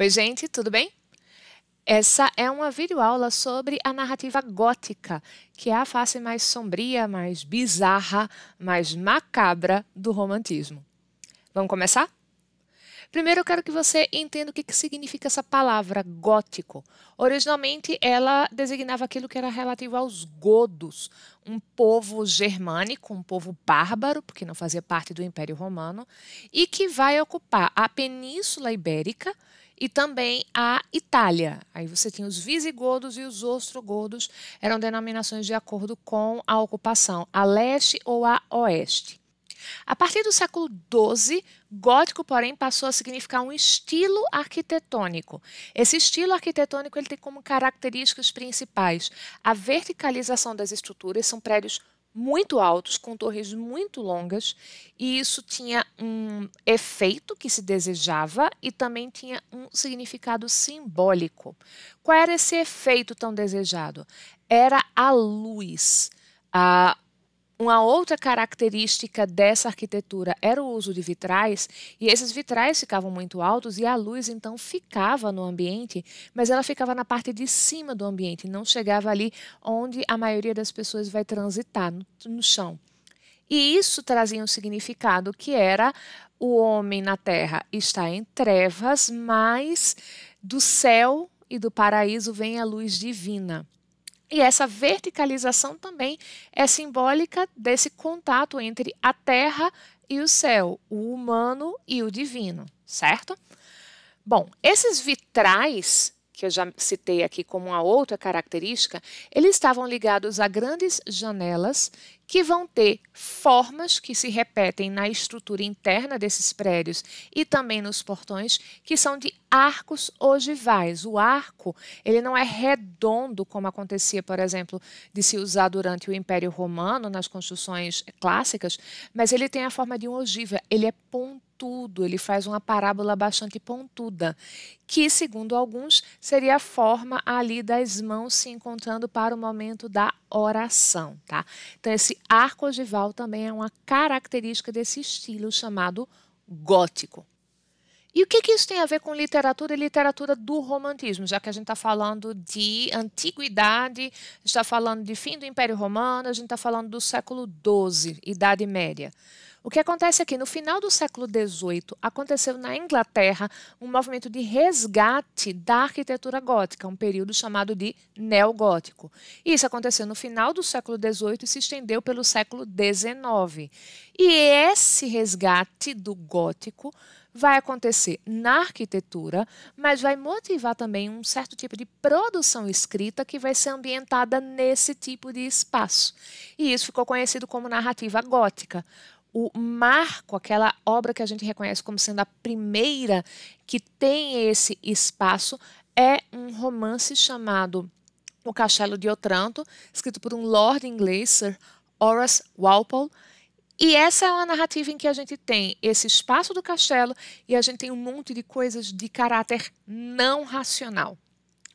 Oi, gente, tudo bem? Essa é uma videoaula sobre a narrativa gótica, que é a face mais sombria, mais bizarra, mais macabra do romantismo. Vamos começar? Primeiro eu quero que você entenda o que, que significa essa palavra gótico. Originalmente ela designava aquilo que era relativo aos godos, um povo germânico, um povo bárbaro, porque não fazia parte do Império Romano, e que vai ocupar a Península Ibérica, e também a Itália. Aí você tem os visigodos e os ostrogodos, eram denominações de acordo com a ocupação, a leste ou a oeste. A partir do século XII, gótico, porém, passou a significar um estilo arquitetônico. Esse estilo arquitetônico ele tem como características principais a verticalização das estruturas, são prédios muito altos, com torres muito longas, e isso tinha um efeito que se desejava e também tinha um significado simbólico. Qual era esse efeito tão desejado? Era a luz. Ah, uma outra característica dessa arquitetura era o uso de vitrais, e esses vitrais ficavam muito altos e a luz então ficava no ambiente, mas ela ficava na parte de cima do ambiente, não chegava ali onde a maioria das pessoas vai transitar, no, no chão. E isso trazia um significado que era o homem na terra está em trevas, mas do céu e do paraíso vem a luz divina. E essa verticalização também é simbólica desse contato entre a terra e o céu, o humano e o divino, certo? Bom, esses vitrais que eu já citei aqui como uma outra característica, eles estavam ligados a grandes janelas que vão ter formas que se repetem na estrutura interna desses prédios e também nos portões, que são de arcos ogivais. O arco, ele não é redondo como acontecia, por exemplo, de se usar durante o Império Romano nas construções clássicas, mas ele tem a forma de um ogiva, ele é pontudo, ele faz uma parábola bastante pontuda, que, segundo alguns, seria a forma ali das mãos se encontrando para o momento da oração, tá? Então esse arco ogival também é uma característica desse estilo chamado gótico. E o que, que, isso tem a ver com literatura e literatura do romantismo, já que a gente está falando de antiguidade, a gente está falando de fim do Império Romano, a gente está falando do século XII, Idade Média. O que acontece aqui? É no final do século XVIII, aconteceu na Inglaterra um movimento de resgate da arquitetura gótica, um período chamado de neogótico. Isso aconteceu no final do século XVIII e se estendeu pelo século XIX. E esse resgate do gótico vai acontecer na arquitetura, mas vai motivar também um certo tipo de produção escrita que vai ser ambientada nesse tipo de espaço. E isso ficou conhecido como narrativa gótica. O marco, aquela obra que a gente reconhece como sendo a primeira que tem esse espaço, é um romance chamado O Castelo de Otranto, escrito por um lord inglês, Sir Horace Walpole e essa é uma narrativa em que a gente tem esse espaço do castelo e a gente tem um monte de coisas de caráter não racional.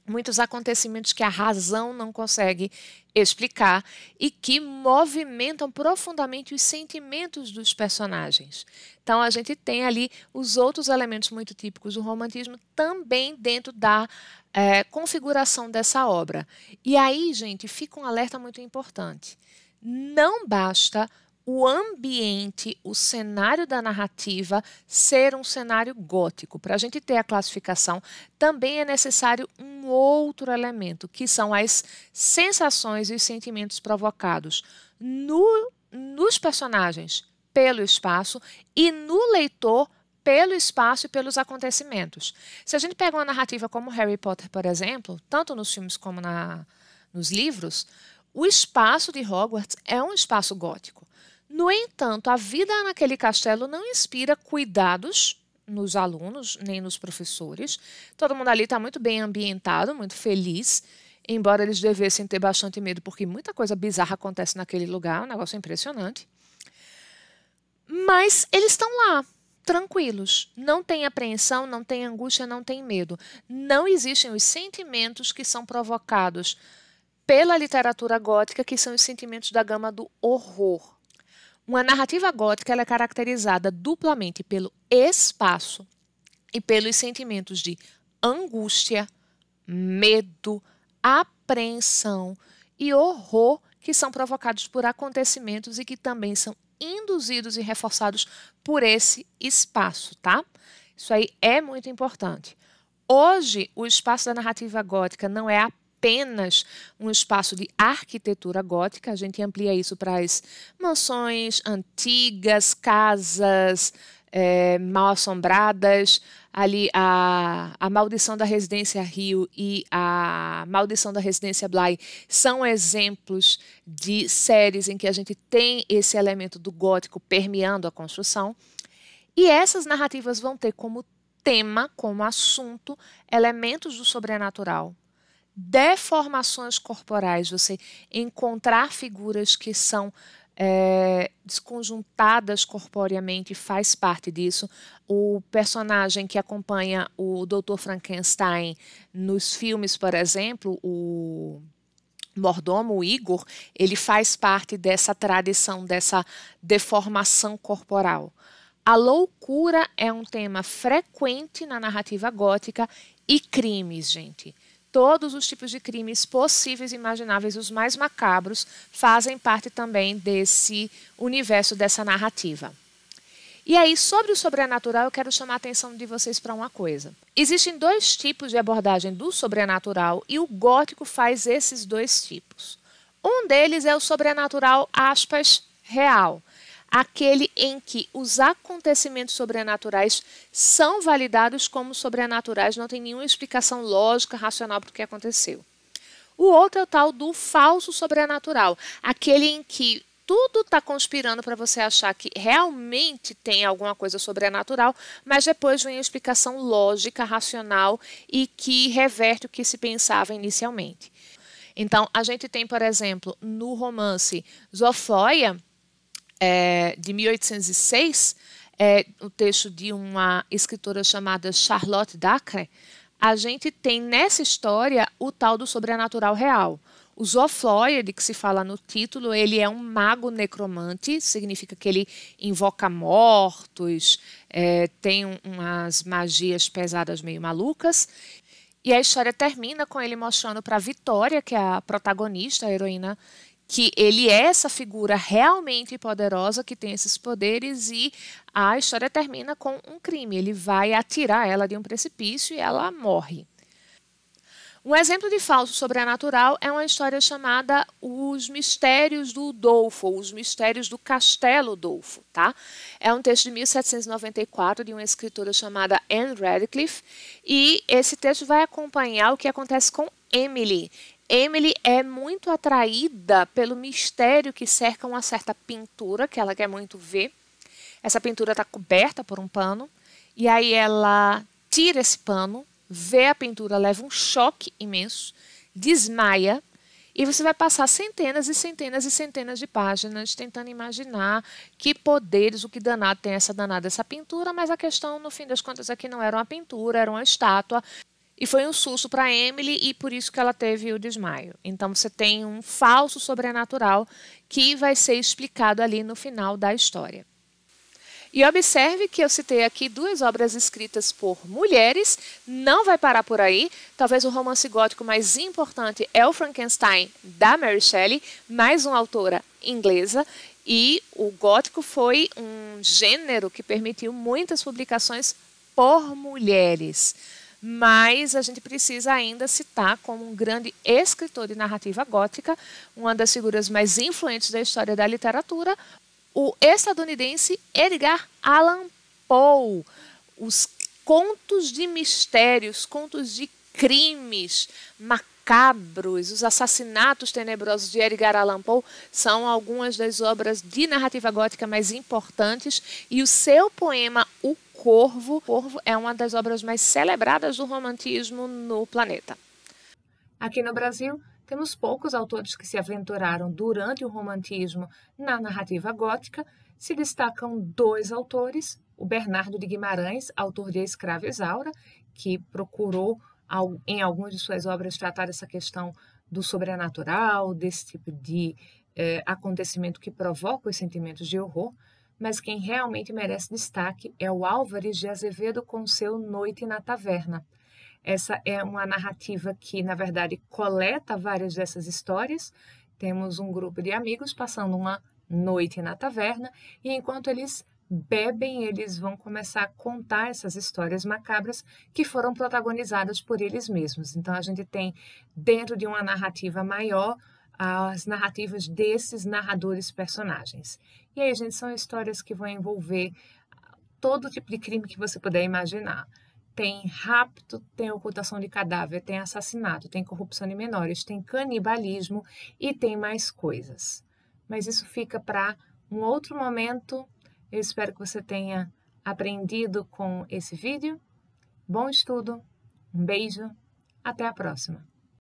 Muitos acontecimentos que a razão não consegue explicar e que movimentam profundamente os sentimentos dos personagens. Então a gente tem ali os outros elementos muito típicos do romantismo também dentro da é, configuração dessa obra. E aí, gente, fica um alerta muito importante. Não basta o ambiente, o cenário da narrativa ser um cenário gótico. Para a gente ter a classificação, também é necessário um outro elemento, que são as sensações e os sentimentos provocados no, nos personagens pelo espaço e no leitor pelo espaço e pelos acontecimentos. Se a gente pega uma narrativa como Harry Potter, por exemplo, tanto nos filmes como na, nos livros, o espaço de Hogwarts é um espaço gótico. No entanto, a vida naquele castelo não inspira cuidados nos alunos, nem nos professores. Todo mundo ali está muito bem ambientado, muito feliz, embora eles devessem ter bastante medo, porque muita coisa bizarra acontece naquele lugar, um negócio impressionante. Mas eles estão lá, tranquilos. Não tem apreensão, não tem angústia, não tem medo. Não existem os sentimentos que são provocados pela literatura gótica, que são os sentimentos da gama do horror. Uma narrativa gótica é caracterizada duplamente pelo espaço e pelos sentimentos de angústia, medo, apreensão e horror que são provocados por acontecimentos e que também são induzidos e reforçados por esse espaço, tá? Isso aí é muito importante. Hoje, o espaço da narrativa gótica não é a apenas um espaço de arquitetura gótica, a gente amplia isso para as mansões antigas, casas é, mal assombradas, ali a, a maldição da residência Rio e a maldição da residência Bly são exemplos de séries em que a gente tem esse elemento do gótico permeando a construção. E essas narrativas vão ter como tema, como assunto, elementos do sobrenatural, deformações corporais, você encontrar figuras que são é, desconjuntadas corporeamente faz parte disso. O personagem que acompanha o Dr. Frankenstein nos filmes, por exemplo, o mordomo, o Igor, ele faz parte dessa tradição, dessa deformação corporal. A loucura é um tema frequente na narrativa gótica e crimes, gente. Todos os tipos de crimes possíveis e imagináveis, os mais macabros, fazem parte também desse universo, dessa narrativa. E aí, sobre o sobrenatural, eu quero chamar a atenção de vocês para uma coisa. Existem dois tipos de abordagem do sobrenatural e o gótico faz esses dois tipos. Um deles é o sobrenatural, aspas, real, aquele em que os acontecimentos sobrenaturais são validados como sobrenaturais, não tem nenhuma explicação lógica, racional para o que aconteceu. O outro é o tal do falso sobrenatural, aquele em que tudo está conspirando para você achar que realmente tem alguma coisa sobrenatural, mas depois vem a explicação lógica, racional e que reverte o que se pensava inicialmente. Então, a gente tem, por exemplo, no romance Zofóia, é, de 1806, é o texto de uma escritora chamada Charlotte Dacre, a gente tem nessa história o tal do sobrenatural real. O Zofloia, de que se fala no título, ele é um mago necromante, significa que ele invoca mortos, é, tem umas magias pesadas meio malucas. E a história termina com ele mostrando para Vitória, que é a protagonista, a heroína que ele é essa figura realmente poderosa que tem esses poderes e a história termina com um crime. Ele vai atirar ela de um precipício e ela morre. Um exemplo de falso sobrenatural é uma história chamada Os Mistérios do Dolfo, ou Os Mistérios do Castelo Dolfo, tá? É um texto de 1794 de uma escritora chamada Anne Radcliffe, e esse texto vai acompanhar o que acontece com Emily. Emily é muito atraída pelo mistério que cerca uma certa pintura que ela quer muito ver. Essa pintura está coberta por um pano e aí ela tira esse pano, vê a pintura, leva um choque imenso, desmaia e você vai passar centenas e centenas e centenas de páginas tentando imaginar que poderes, o que danado tem essa danada essa pintura, mas a questão, no fim das contas, é que não era uma pintura, era uma estátua. E foi um susto para Emily e por isso que ela teve o desmaio. Então você tem um falso sobrenatural que vai ser explicado ali no final da história. E observe que eu citei aqui duas obras escritas por mulheres, não vai parar por aí. Talvez o romance gótico mais importante é o Frankenstein, da Mary Shelley, mais uma autora inglesa. E o gótico foi um gênero que permitiu muitas publicações por mulheres mas a gente precisa ainda citar como um grande escritor de narrativa gótica, uma das figuras mais influentes da história da literatura, o estadunidense Edgar Allan Poe. Os contos de mistérios, contos de crimes, macabros macabros, os assassinatos tenebrosos de Edgar Allan Poe são algumas das obras de narrativa gótica mais importantes e o seu poema O Corvo, Corvo é uma das obras mais celebradas do romantismo no planeta. Aqui no Brasil, temos poucos autores que se aventuraram durante o romantismo na narrativa gótica, se destacam dois autores, o Bernardo de Guimarães, autor de Escrava Isaura, que procurou em algumas de suas obras, tratar essa questão do sobrenatural, desse tipo de eh, acontecimento que provoca os sentimentos de horror, mas quem realmente merece destaque é o Álvares de Azevedo com seu Noite na Taverna. Essa é uma narrativa que, na verdade, coleta várias dessas histórias. Temos um grupo de amigos passando uma noite na taverna e enquanto eles bebem, eles vão começar a contar essas histórias macabras que foram protagonizadas por eles mesmos. Então a gente tem dentro de uma narrativa maior as narrativas desses narradores personagens. E aí, gente, são histórias que vão envolver todo tipo de crime que você puder imaginar. Tem rapto, tem ocultação de cadáver, tem assassinato, tem corrupção de menores, tem canibalismo e tem mais coisas. Mas isso fica para um outro momento eu espero que você tenha aprendido com esse vídeo. Bom estudo, um beijo, até a próxima!